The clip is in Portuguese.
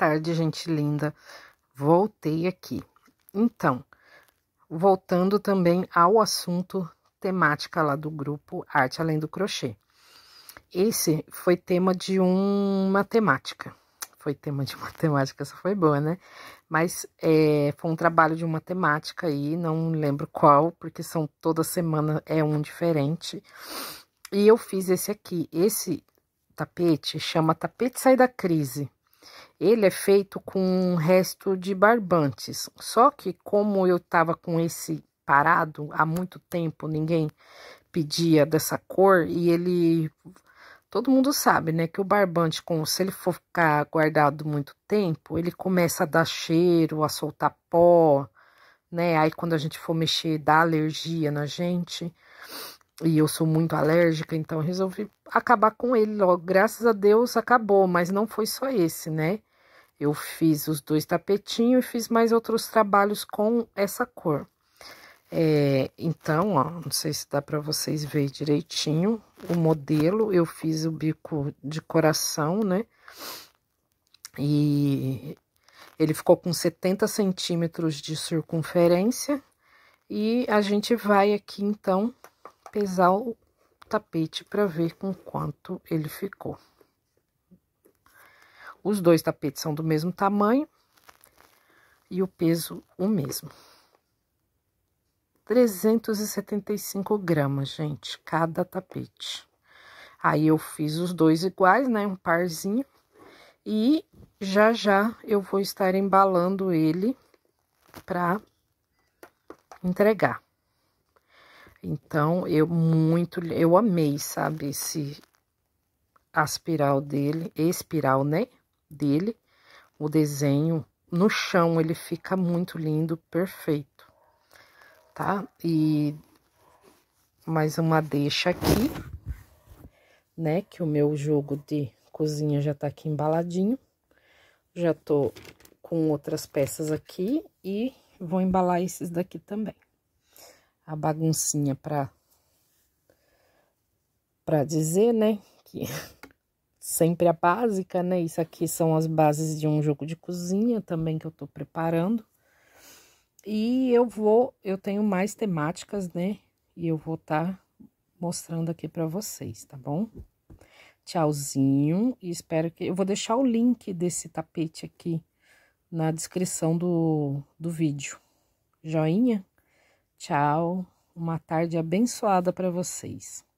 tarde, gente linda. Voltei aqui. Então, voltando também ao assunto temática lá do grupo Arte Além do Crochê. Esse foi tema de uma temática. Foi tema de matemática, essa foi boa, né? Mas é, foi um trabalho de uma temática aí, não lembro qual, porque são toda semana é um diferente. E eu fiz esse aqui. Esse tapete chama Tapete Sai da Crise. Ele é feito com um resto de barbantes. Só que como eu estava com esse parado há muito tempo, ninguém pedia dessa cor e ele todo mundo sabe, né, que o barbante se ele for ficar guardado muito tempo, ele começa a dar cheiro, a soltar pó, né? Aí quando a gente for mexer dá alergia na gente. E eu sou muito alérgica, então resolvi acabar com ele logo. Graças a Deus acabou, mas não foi só esse, né? Eu fiz os dois tapetinhos e fiz mais outros trabalhos com essa cor. É, então, ó, não sei se dá para vocês ver direitinho o modelo. Eu fiz o bico de coração, né? E ele ficou com 70 centímetros de circunferência. E a gente vai aqui, então, pesar o tapete para ver com quanto ele ficou. Os dois tapetes são do mesmo tamanho e o peso o mesmo. 375 gramas, gente, cada tapete. Aí eu fiz os dois iguais, né, um parzinho. E já já eu vou estar embalando ele para entregar. Então, eu muito, eu amei, sabe, esse aspiral espiral dele, espiral, né? dele, o desenho no chão ele fica muito lindo, perfeito, tá? E mais uma deixa aqui, né? Que o meu jogo de cozinha já tá aqui embaladinho. Já tô com outras peças aqui e vou embalar esses daqui também. A baguncinha pra, pra dizer, né? Que sempre a básica, né? Isso aqui são as bases de um jogo de cozinha também que eu tô preparando. E eu vou, eu tenho mais temáticas, né? E eu vou estar tá mostrando aqui para vocês, tá bom? Tchauzinho e espero que eu vou deixar o link desse tapete aqui na descrição do, do vídeo. Joinha? Tchau, uma tarde abençoada para vocês.